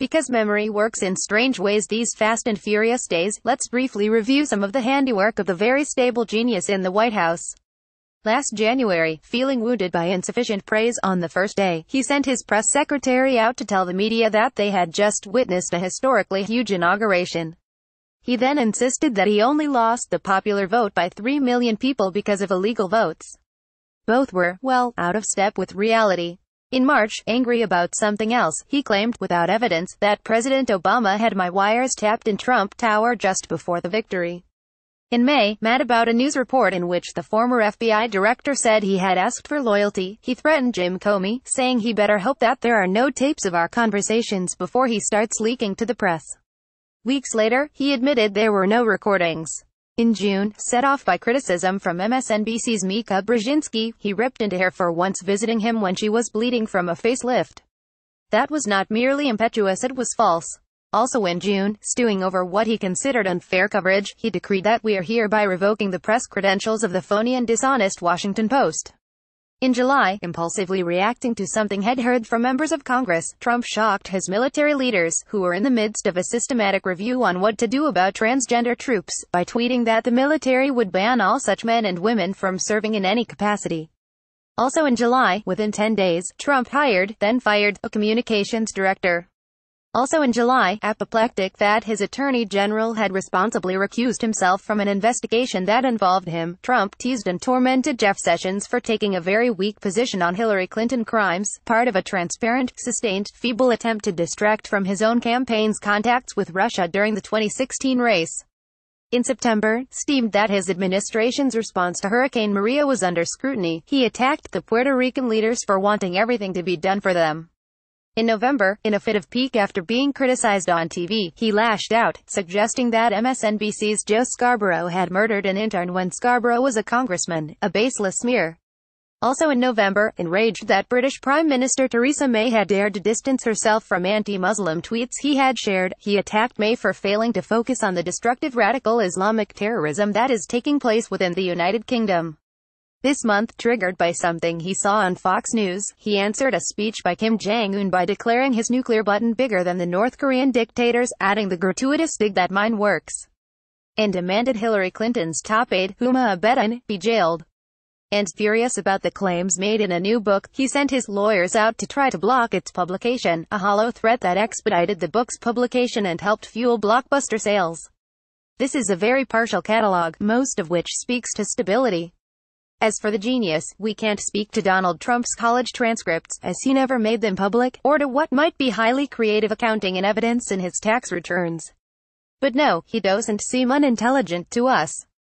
Because memory works in strange ways these fast and furious days, let's briefly review some of the handiwork of the very stable genius in the White House. Last January, feeling wounded by insufficient praise on the first day, he sent his press secretary out to tell the media that they had just witnessed a historically huge inauguration. He then insisted that he only lost the popular vote by 3 million people because of illegal votes. Both were, well, out of step with reality. In March, angry about something else, he claimed, without evidence, that President Obama had my wires tapped in Trump Tower just before the victory. In May, mad about a news report in which the former FBI director said he had asked for loyalty, he threatened Jim Comey, saying he better hope that there are no tapes of our conversations before he starts leaking to the press. Weeks later, he admitted there were no recordings. In June, set off by criticism from MSNBC's Mika Brzezinski, he ripped into her for once visiting him when she was bleeding from a facelift. That was not merely impetuous it was false. Also in June, stewing over what he considered unfair coverage, he decreed that we are hereby revoking the press credentials of the phony and dishonest Washington Post. In July, impulsively reacting to something he'd heard from members of Congress, Trump shocked his military leaders, who were in the midst of a systematic review on what to do about transgender troops, by tweeting that the military would ban all such men and women from serving in any capacity. Also in July, within 10 days, Trump hired, then fired, a communications director, also in July, apoplectic that his attorney general had responsibly recused himself from an investigation that involved him, Trump teased and tormented Jeff Sessions for taking a very weak position on Hillary Clinton crimes, part of a transparent, sustained, feeble attempt to distract from his own campaign's contacts with Russia during the 2016 race. In September, steamed that his administration's response to Hurricane Maria was under scrutiny, he attacked the Puerto Rican leaders for wanting everything to be done for them. In November, in a fit of pique after being criticized on TV, he lashed out, suggesting that MSNBC's Joe Scarborough had murdered an intern when Scarborough was a congressman, a baseless smear. Also in November, enraged that British Prime Minister Theresa May had dared to distance herself from anti-Muslim tweets he had shared, he attacked May for failing to focus on the destructive radical Islamic terrorism that is taking place within the United Kingdom. This month, triggered by something he saw on Fox News, he answered a speech by Kim Jong-un by declaring his nuclear button bigger than the North Korean dictator's, adding the gratuitous dig that mine works, and demanded Hillary Clinton's top aide, Huma Abedin, be jailed. And furious about the claims made in a new book, he sent his lawyers out to try to block its publication, a hollow threat that expedited the book's publication and helped fuel blockbuster sales. This is a very partial catalog, most of which speaks to stability. As for the genius, we can't speak to Donald Trump's college transcripts, as he never made them public, or to what might be highly creative accounting and evidence in his tax returns. But no, he doesn't seem unintelligent to us.